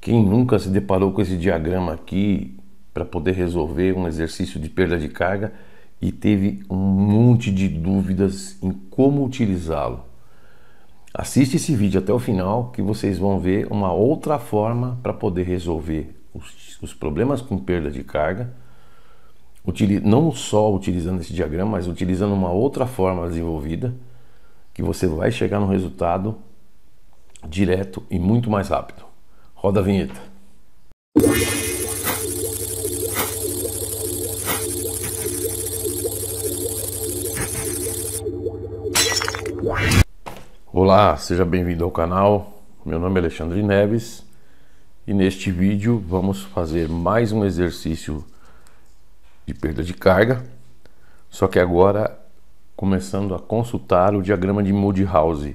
Quem nunca se deparou com esse diagrama aqui para poder resolver um exercício de perda de carga e teve um monte de dúvidas em como utilizá-lo? Assiste esse vídeo até o final que vocês vão ver uma outra forma para poder resolver os, os, problemas com perda de carga, Utili não só utilizando esse diagrama, mas utilizando uma outra forma desenvolvida que você vai chegar no resultado direto e muito mais rápido. Roda a vinheta. Olá, seja bem-vindo ao canal. Meu nome é Alexandre Neves e neste vídeo vamos fazer mais um exercício de perda de carga, só que agora começando a consultar o diagrama de Moody-House,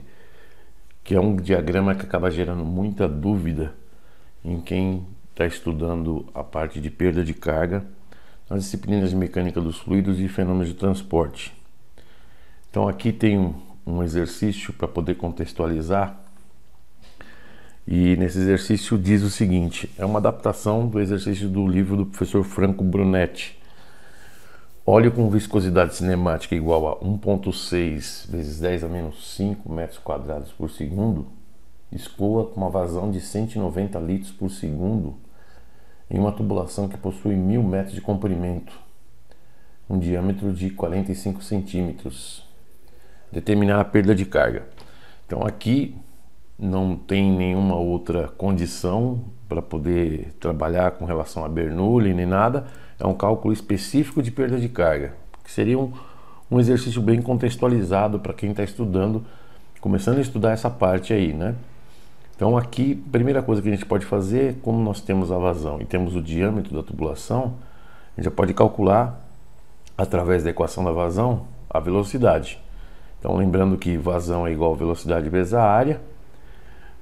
que é um diagrama que acaba gerando muita dúvida em quem está estudando a parte de perda de carga nas disciplinas de mecânica dos fluidos e fenômenos de transporte. Então aqui tem um, exercício para poder contextualizar. E nesse exercício diz o seguinte: é uma adaptação do exercício do livro do professor Franco Brunetti. Óleo com viscosidade cinemática igual a 1.6 vezes 10 a menos 5 metros quadrados por segundo escoa com uma vazão de 190 litros por segundo em uma tubulação que possui mil metros de comprimento, um diâmetro de 45 centímetros. Determinar a perda de carga. Então aqui não tem nenhuma outra condição para poder trabalhar com relação a Bernoulli nem nada. É um cálculo específico de perda de carga, que seria um, um exercício bem contextualizado para quem está estudando, começando a estudar essa parte aí, né? Então aqui, primeira coisa que a gente pode fazer, como nós temos a vazão e temos o diâmetro da tubulação, a gente já pode calcular através da equação da vazão a velocidade. Então lembrando que vazão é igual a velocidade vezes a área.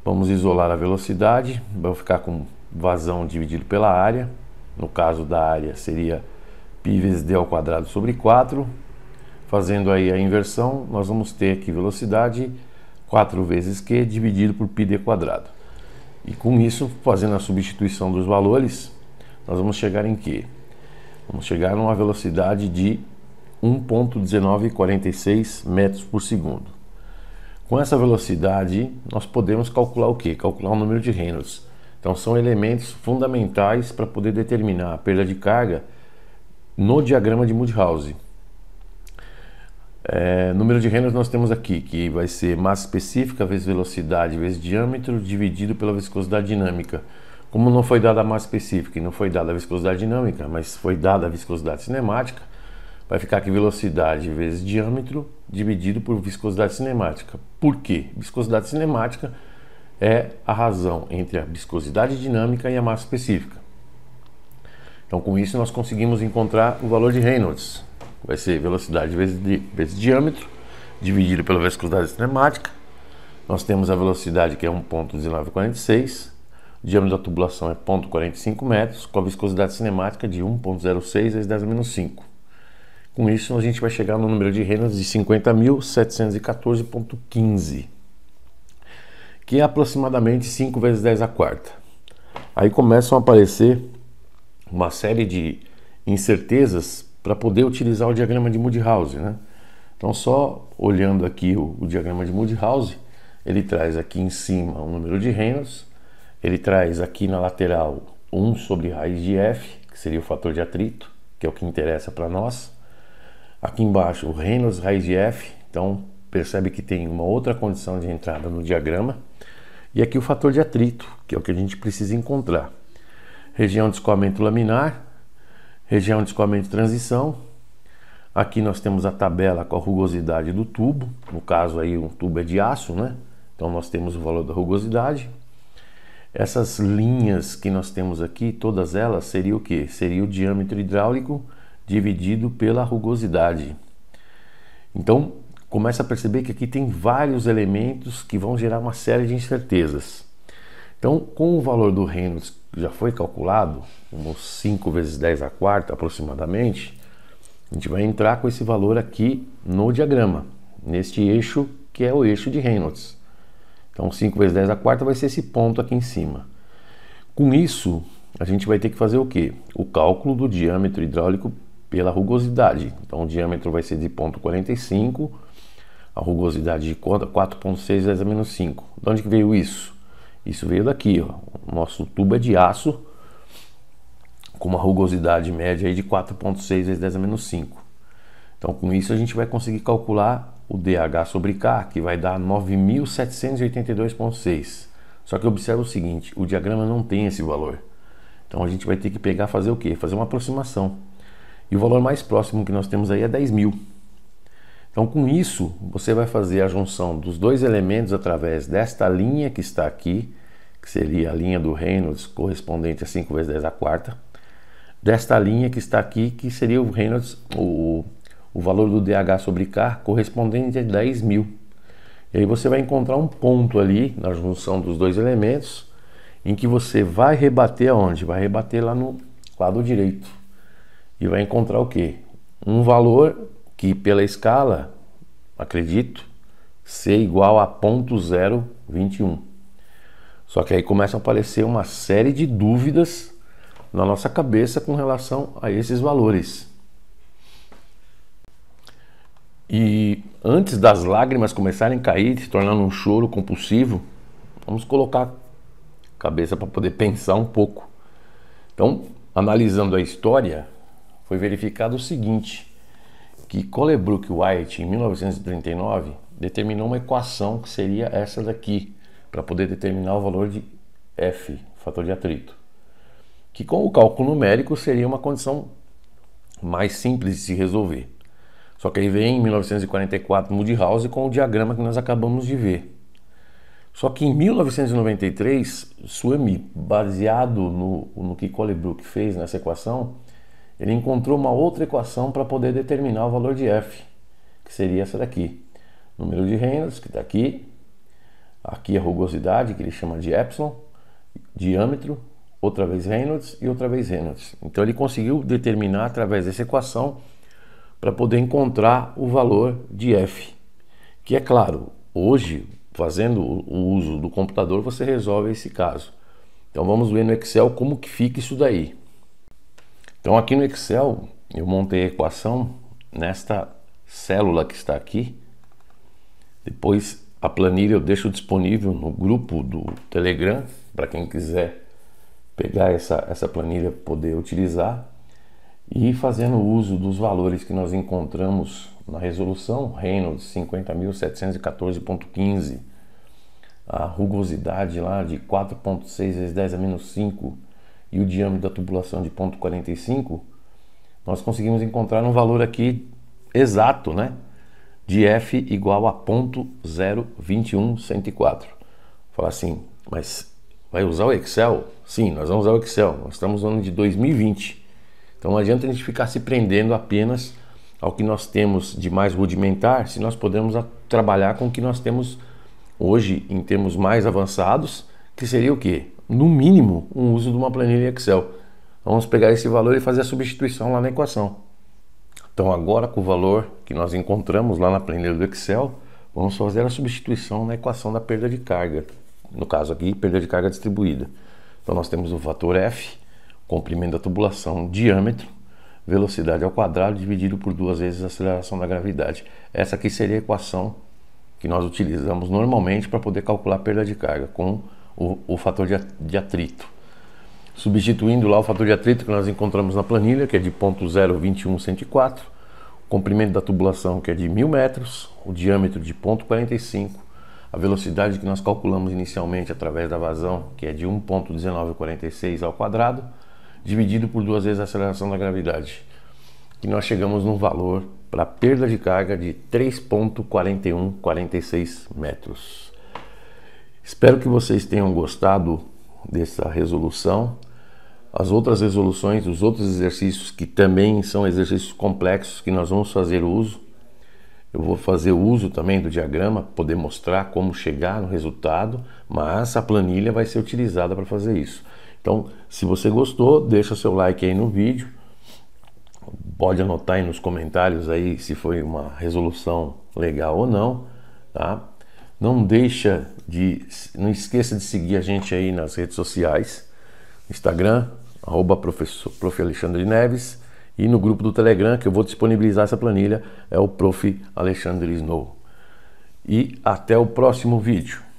Vamos isolar a velocidade, vamos ficar com vazão dividido pela área. No caso da área seria π vezes d ao quadrado sobre 4. Fazendo aí a inversão, nós vamos ter aqui velocidade 4 vezes Q é dividido por πd quadrado. E com isso, fazendo a substituição dos valores, nós vamos chegar em Q. Vamos chegar numa velocidade de 1.1946 metros por segundo. Com essa velocidade, nós podemos calcular o quê? Calcular o número de Reynolds. Então, são elementos fundamentais para poder determinar a perda de carga no diagrama de Mudhouse. É, número de Reynolds nós temos aqui, que vai ser massa específica vezes velocidade vezes diâmetro dividido pela viscosidade dinâmica. Como não foi dada a massa específica e não foi dada a viscosidade dinâmica, mas foi dada a viscosidade cinemática, vai ficar aqui velocidade vezes diâmetro dividido por viscosidade cinemática. Por quê? Viscosidade cinemática é a razão entre a viscosidade dinâmica e a massa específica. Então, com isso, nós conseguimos encontrar o valor de Reynolds vai ser velocidade vezes, di, vezes diâmetro, dividido pela viscosidade cinemática. Nós temos a velocidade que é 1.1946, o diâmetro da tubulação é 0.45 metros, com a viscosidade cinemática de 1.06 vezes 10 menos 5. Com isso, a gente vai chegar no número de renas de 50.714.15, que é aproximadamente 5 vezes 10 a quarta. Aí começam a aparecer uma série de incertezas para poder utilizar o diagrama de Moodhouse, né? Então só olhando aqui o, o diagrama de Moodhouse, ele traz aqui em cima o número de Reynolds, ele traz aqui na lateral 1 sobre raiz de f, que seria o fator de atrito, que é o que interessa para nós. Aqui embaixo, o Reynolds raiz de f, então percebe que tem uma outra condição de entrada no diagrama. E aqui o fator de atrito, que é o que a gente precisa encontrar. Região de escoamento laminar, Região de escoamento de transição. Aqui nós temos a tabela com a rugosidade do tubo. No caso aí um tubo é de aço, né? Então nós temos o valor da rugosidade. Essas linhas que nós temos aqui, todas elas seria o que? Seria o diâmetro hidráulico dividido pela rugosidade. Então, começa a perceber que aqui tem vários elementos que vão gerar uma série de incertezas. Então, com o valor do Reynolds já foi calculado, uns 5 vezes 10 a quarta aproximadamente, a gente vai entrar com esse valor aqui no diagrama, neste eixo que é o eixo de Reynolds. Então 5 vezes 10 a quarta vai ser esse ponto aqui em cima. Com isso, a gente vai ter que fazer o quê? O cálculo do diâmetro hidráulico pela rugosidade. Então o diâmetro vai ser de 0,45, a rugosidade de 4,6 vezes a menos 5. De onde que veio isso? Isso veio daqui, ó. O nosso tubo é de aço com uma rugosidade média aí de 4.6 vezes 10 a menos 5. Então, com isso a gente vai conseguir calcular o DH sobre K, que vai dar 9.782.6. Só que observa o seguinte, o diagrama não tem esse valor. Então a gente vai ter que pegar fazer o quê? Fazer uma aproximação. E o valor mais próximo que nós temos aí é 10.000. Então, com isso, você vai fazer a junção dos dois elementos através desta linha que está aqui, que seria a linha do Reynolds correspondente a 5 vezes 10 a quarta, desta linha que está aqui, que seria o Reynolds, o, o valor do DH sobre K correspondente a 10 mil. E aí você vai encontrar um ponto ali na junção dos dois elementos, em que você vai rebater aonde? Vai rebater lá no lado direito. E vai encontrar o quê? Um valor que pela escala, acredito, ser igual a 0.021. Só que aí começa a aparecer uma série de dúvidas na nossa cabeça com relação a esses valores. E antes das lágrimas começarem a cair, se tornando um choro compulsivo, vamos colocar a cabeça para poder pensar um pouco. Então, analisando a história, foi verificado o seguinte: que Colebrook White, em 1939, determinou uma equação que seria essa daqui, para poder determinar o valor de F, fator de atrito, que com o cálculo numérico seria uma condição mais simples de se resolver. Só que aí vem em 1944 Moody-House com o diagrama que nós acabamos de ver. Só que em 1993, Swami, baseado no, no que Colebrook fez nessa equação, ele encontrou uma outra equação para poder determinar o valor de F, que seria essa daqui. Número de Reynolds que está aqui. Aqui a rugosidade, que ele chama de epsilon. Diâmetro, outra vez Reynolds e outra vez Reynolds. Então ele conseguiu determinar através dessa equação para poder encontrar o valor de F. Que é claro, hoje, fazendo o uso do computador, você resolve esse caso. Então vamos ver no Excel como que fica isso daí. Então aqui no Excel eu montei a equação nesta célula que está aqui. Depois a planilha eu deixo disponível no grupo do Telegram para quem quiser pegar essa, essa planilha poder utilizar e fazendo uso dos valores que nós encontramos na resolução Reynolds 50.714.15 a rugosidade lá de 4.6 vezes 10 a menos 5 e o diâmetro da tubulação de 0,45, nós conseguimos encontrar um valor aqui exato, né? De F igual a 0.021104. Falar assim, mas vai usar o Excel? Sim, nós vamos usar o Excel. Nós estamos no ano de 2020. Então não adianta a gente ficar se prendendo apenas ao que nós temos de mais rudimentar, se nós podemos trabalhar com o que nós temos hoje em termos mais avançados, que seria o quê? no mínimo, um uso de uma planilha Excel. Então, vamos pegar esse valor e fazer a substituição lá na equação. Então, agora com o valor que nós encontramos lá na planilha do Excel, vamos fazer a substituição na equação da perda de carga. No caso aqui, perda de carga distribuída. Então, nós temos o fator F, comprimento da tubulação, diâmetro, velocidade ao quadrado dividido por duas vezes a aceleração da gravidade. Essa aqui seria a equação que nós utilizamos normalmente para poder calcular a perda de carga, com o, o fator de, de atrito. Substituindo lá o fator de atrito que nós encontramos na planilha, que é de 0.02104, o comprimento da tubulação, que é de 1.000 metros, o diâmetro de 0.45, a velocidade que nós calculamos inicialmente através da vazão, que é de 1.1946 ao quadrado, dividido por duas vezes a aceleração da gravidade, que nós chegamos num valor para perda de carga de 3.4146 metros. Espero que vocês tenham gostado dessa resolução. As outras resoluções, os outros exercícios que também são exercícios complexos que nós vamos fazer uso. Eu vou fazer uso também do diagrama, poder mostrar como chegar no resultado, mas a planilha vai ser utilizada para fazer isso. Então, se você gostou, deixa seu like aí no vídeo. Pode anotar aí nos comentários aí se foi uma resolução legal ou não, tá? Não deixa de não esqueça de seguir a gente aí nas redes sociais, Instagram, arroba professor, prof. Alexandre Neves, e no grupo do Telegram, que eu vou disponibilizar essa planilha, é o prof. Alexandre Snow. E até o próximo vídeo.